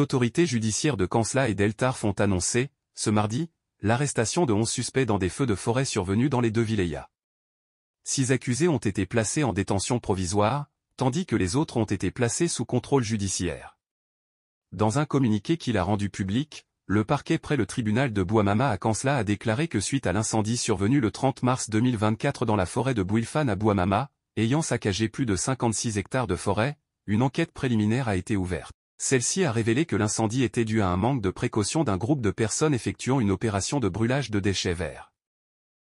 autorités judiciaires de Kansla et d'Eltar font annoncer, ce mardi, l'arrestation de 11 suspects dans des feux de forêt survenus dans les deux Vilayas. Six accusés ont été placés en détention provisoire, tandis que les autres ont été placés sous contrôle judiciaire. Dans un communiqué qu'il a rendu public, le parquet près le tribunal de Bouamama à Kansla a déclaré que suite à l'incendie survenu le 30 mars 2024 dans la forêt de Bouilfan à Bouamama, ayant saccagé plus de 56 hectares de forêt, une enquête préliminaire a été ouverte. Celle-ci a révélé que l'incendie était dû à un manque de précaution d'un groupe de personnes effectuant une opération de brûlage de déchets verts.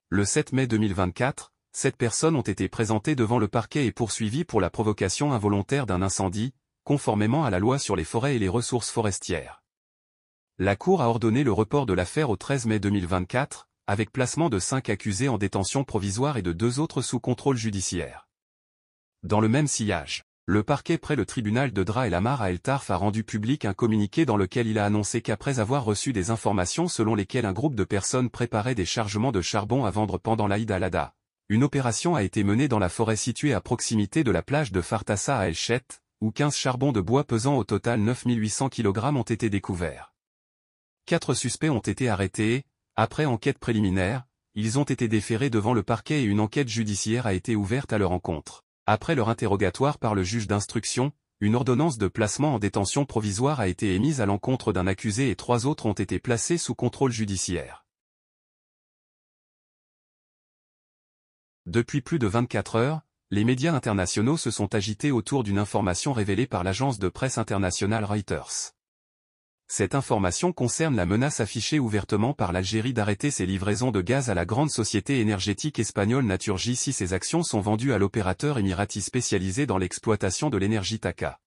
Le 7 mai 2024, sept personnes ont été présentées devant le parquet et poursuivies pour la provocation involontaire d'un incendie, conformément à la loi sur les forêts et les ressources forestières. La Cour a ordonné le report de l'affaire au 13 mai 2024, avec placement de cinq accusés en détention provisoire et de deux autres sous contrôle judiciaire. Dans le même sillage, le parquet près le tribunal de Dra El Amar à El Tarf a rendu public un communiqué dans lequel il a annoncé qu'après avoir reçu des informations selon lesquelles un groupe de personnes préparait des chargements de charbon à vendre pendant l'Aïd al-Adha, une opération a été menée dans la forêt située à proximité de la plage de Fartassa à El Chet, où 15 charbons de bois pesant au total 9800 kg ont été découverts. Quatre suspects ont été arrêtés, après enquête préliminaire, ils ont été déférés devant le parquet et une enquête judiciaire a été ouverte à leur encontre. Après leur interrogatoire par le juge d'instruction, une ordonnance de placement en détention provisoire a été émise à l'encontre d'un accusé et trois autres ont été placés sous contrôle judiciaire. Depuis plus de 24 heures, les médias internationaux se sont agités autour d'une information révélée par l'agence de presse internationale Reuters. Cette information concerne la menace affichée ouvertement par l'Algérie d'arrêter ses livraisons de gaz à la grande société énergétique espagnole Naturgy si ses actions sont vendues à l'opérateur émirati spécialisé dans l'exploitation de l'énergie TACA.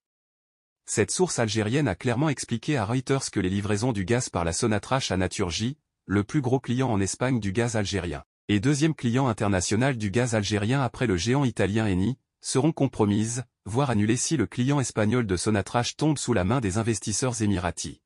Cette source algérienne a clairement expliqué à Reuters que les livraisons du gaz par la Sonatrach à Naturgy, le plus gros client en Espagne du gaz algérien, et deuxième client international du gaz algérien après le géant italien Eni, seront compromises, voire annulées si le client espagnol de Sonatrach tombe sous la main des investisseurs émiratis.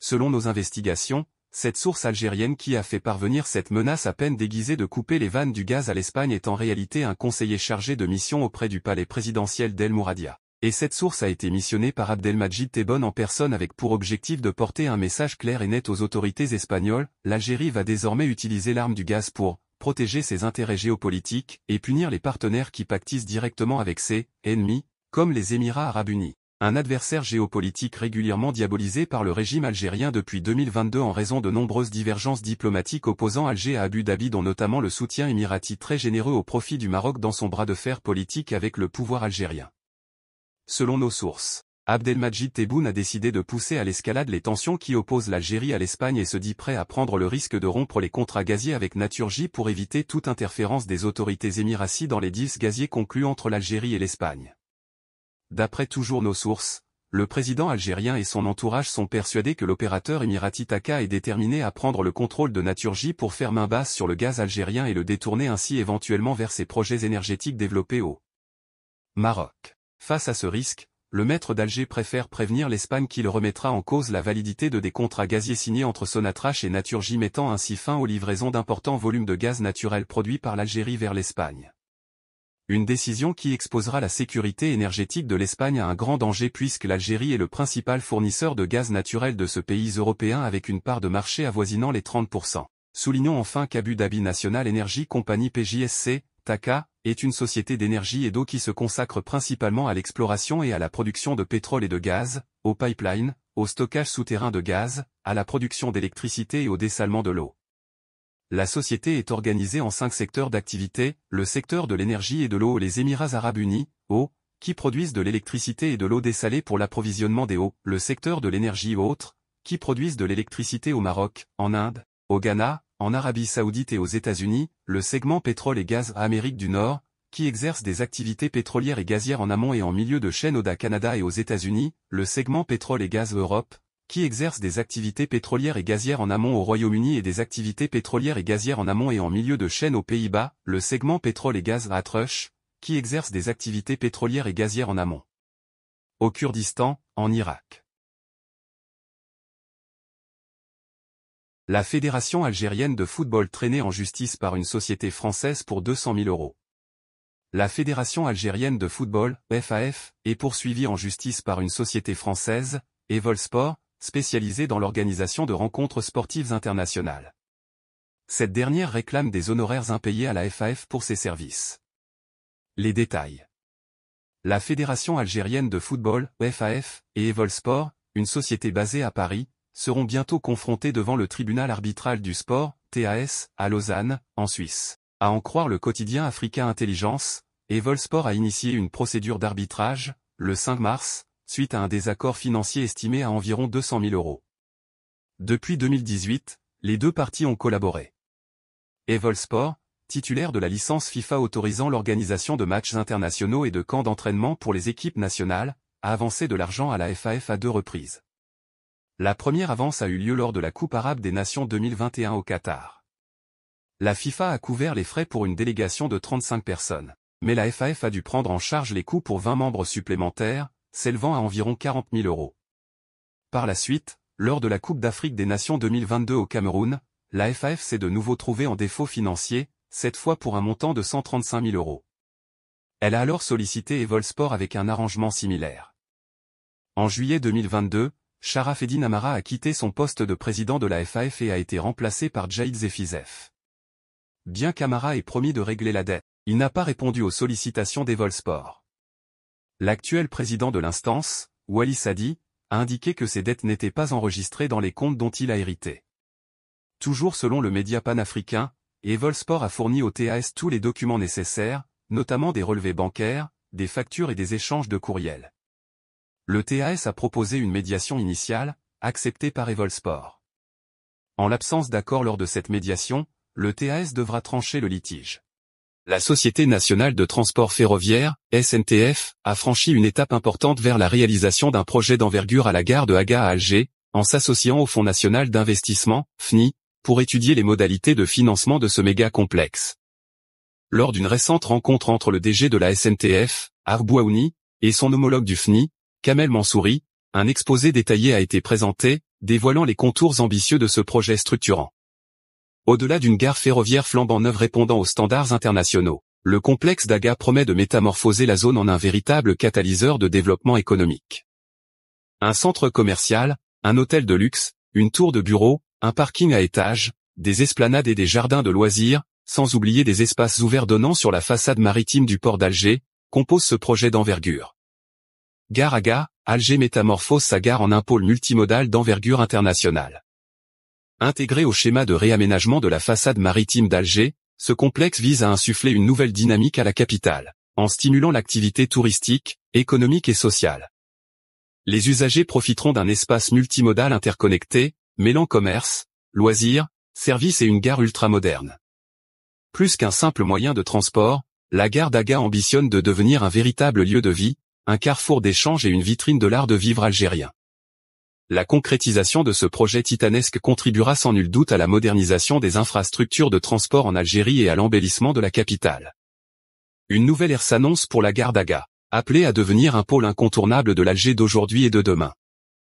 Selon nos investigations, cette source algérienne qui a fait parvenir cette menace à peine déguisée de couper les vannes du gaz à l'Espagne est en réalité un conseiller chargé de mission auprès du palais présidentiel d'El Mouradia. Et cette source a été missionnée par Abdelmajid Tebon en personne avec pour objectif de porter un message clair et net aux autorités espagnoles, l'Algérie va désormais utiliser l'arme du gaz pour protéger ses intérêts géopolitiques et punir les partenaires qui pactisent directement avec ses ennemis, comme les Émirats Arabes Unis un adversaire géopolitique régulièrement diabolisé par le régime algérien depuis 2022 en raison de nombreuses divergences diplomatiques opposant Alger à Abu Dhabi dont notamment le soutien émirati très généreux au profit du Maroc dans son bras de fer politique avec le pouvoir algérien. Selon nos sources, Abdelmajid Tebboune a décidé de pousser à l'escalade les tensions qui opposent l'Algérie à l'Espagne et se dit prêt à prendre le risque de rompre les contrats gaziers avec Naturgy pour éviter toute interférence des autorités émiraties dans les deals gaziers conclus entre l'Algérie et l'Espagne. D'après toujours nos sources, le président algérien et son entourage sont persuadés que l'opérateur Emirati Taka est déterminé à prendre le contrôle de Naturgy pour faire main basse sur le gaz algérien et le détourner ainsi éventuellement vers ses projets énergétiques développés au Maroc. Face à ce risque, le maître d'Alger préfère prévenir l'Espagne qu'il remettra en cause la validité de des contrats gaziers signés entre Sonatrache et Naturgy mettant ainsi fin aux livraisons d'importants volumes de gaz naturel produits par l'Algérie vers l'Espagne une décision qui exposera la sécurité énergétique de l'Espagne à un grand danger puisque l'Algérie est le principal fournisseur de gaz naturel de ce pays européen avec une part de marché avoisinant les 30%. Soulignons enfin qu'Abu Dhabi National Energy Company PJSC, TACA, est une société d'énergie et d'eau qui se consacre principalement à l'exploration et à la production de pétrole et de gaz, aux pipelines, au stockage souterrain de gaz, à la production d'électricité et au dessalement de l'eau. La société est organisée en cinq secteurs d'activité, le secteur de l'énergie et de l'eau les Émirats Arabes Unis, eau, qui produisent de l'électricité et de l'eau dessalée pour l'approvisionnement des eaux, le secteur de l'énergie autres, qui produisent de l'électricité au Maroc, en Inde, au Ghana, en Arabie Saoudite et aux États-Unis, le segment pétrole et gaz Amérique du Nord, qui exerce des activités pétrolières et gazières en amont et en milieu de chaîne au Canada et aux États-Unis, le segment pétrole et gaz Europe, qui exerce des activités pétrolières et gazières en amont au Royaume-Uni et des activités pétrolières et gazières en amont et en milieu de chaîne aux Pays-Bas, le segment pétrole et gaz à Trush, qui exerce des activités pétrolières et gazières en amont. Au Kurdistan, en Irak. La Fédération algérienne de football traînée en justice par une société française pour 200 000 euros. La Fédération algérienne de football, FAF, est poursuivie en justice par une société française, Evolsport, spécialisée dans l'organisation de rencontres sportives internationales. Cette dernière réclame des honoraires impayés à la FAF pour ses services. Les détails. La Fédération algérienne de football, FAF, et Evolsport, une société basée à Paris, seront bientôt confrontés devant le tribunal arbitral du sport, TAS, à Lausanne, en Suisse. À en croire le quotidien Africa Intelligence, Evolsport a initié une procédure d'arbitrage, le 5 mars, suite à un désaccord financier estimé à environ 200 000 euros. Depuis 2018, les deux parties ont collaboré. Evolsport, titulaire de la licence FIFA autorisant l'organisation de matchs internationaux et de camps d'entraînement pour les équipes nationales, a avancé de l'argent à la FAF à deux reprises. La première avance a eu lieu lors de la Coupe arabe des Nations 2021 au Qatar. La FIFA a couvert les frais pour une délégation de 35 personnes, mais la FAF a dû prendre en charge les coûts pour 20 membres supplémentaires, s'élevant à environ 40 000 euros. Par la suite, lors de la Coupe d'Afrique des Nations 2022 au Cameroun, la FAF s'est de nouveau trouvée en défaut financier, cette fois pour un montant de 135 000 euros. Elle a alors sollicité Evolsport avec un arrangement similaire. En juillet 2022, Eddin Amara a quitté son poste de président de la FAF et a été remplacé par Jaïd Zefizef. Bien qu'Amara ait promis de régler la dette, il n'a pas répondu aux sollicitations d'Evolsport. L'actuel président de l'instance, Wali Sadi, a indiqué que ses dettes n'étaient pas enregistrées dans les comptes dont il a hérité. Toujours selon le média panafricain, Evolsport a fourni au TAS tous les documents nécessaires, notamment des relevés bancaires, des factures et des échanges de courriels. Le TAS a proposé une médiation initiale, acceptée par Evolsport. En l'absence d'accord lors de cette médiation, le TAS devra trancher le litige. La Société nationale de transport ferroviaire, SNTF, a franchi une étape importante vers la réalisation d'un projet d'envergure à la gare de Haga à Alger, en s'associant au Fonds national d'investissement, FNI, pour étudier les modalités de financement de ce méga complexe. Lors d'une récente rencontre entre le DG de la SNTF, Arbouaouni, et son homologue du FNI, Kamel Mansouri, un exposé détaillé a été présenté, dévoilant les contours ambitieux de ce projet structurant. Au-delà d'une gare ferroviaire flambant neuve répondant aux standards internationaux, le complexe d'Aga promet de métamorphoser la zone en un véritable catalyseur de développement économique. Un centre commercial, un hôtel de luxe, une tour de bureaux, un parking à étages, des esplanades et des jardins de loisirs, sans oublier des espaces ouverts donnant sur la façade maritime du port d'Alger, composent ce projet d'envergure. Gare Aga, Alger métamorphose sa gare en un pôle multimodal d'envergure internationale. Intégré au schéma de réaménagement de la façade maritime d'Alger, ce complexe vise à insuffler une nouvelle dynamique à la capitale, en stimulant l'activité touristique, économique et sociale. Les usagers profiteront d'un espace multimodal interconnecté, mêlant commerce, loisirs, services et une gare ultramoderne. Plus qu'un simple moyen de transport, la gare d'Aga ambitionne de devenir un véritable lieu de vie, un carrefour d'échange et une vitrine de l'art de vivre algérien. La concrétisation de ce projet titanesque contribuera sans nul doute à la modernisation des infrastructures de transport en Algérie et à l'embellissement de la capitale. Une nouvelle ère s'annonce pour la gare d'Aga, appelée à devenir un pôle incontournable de l'Alger d'aujourd'hui et de demain.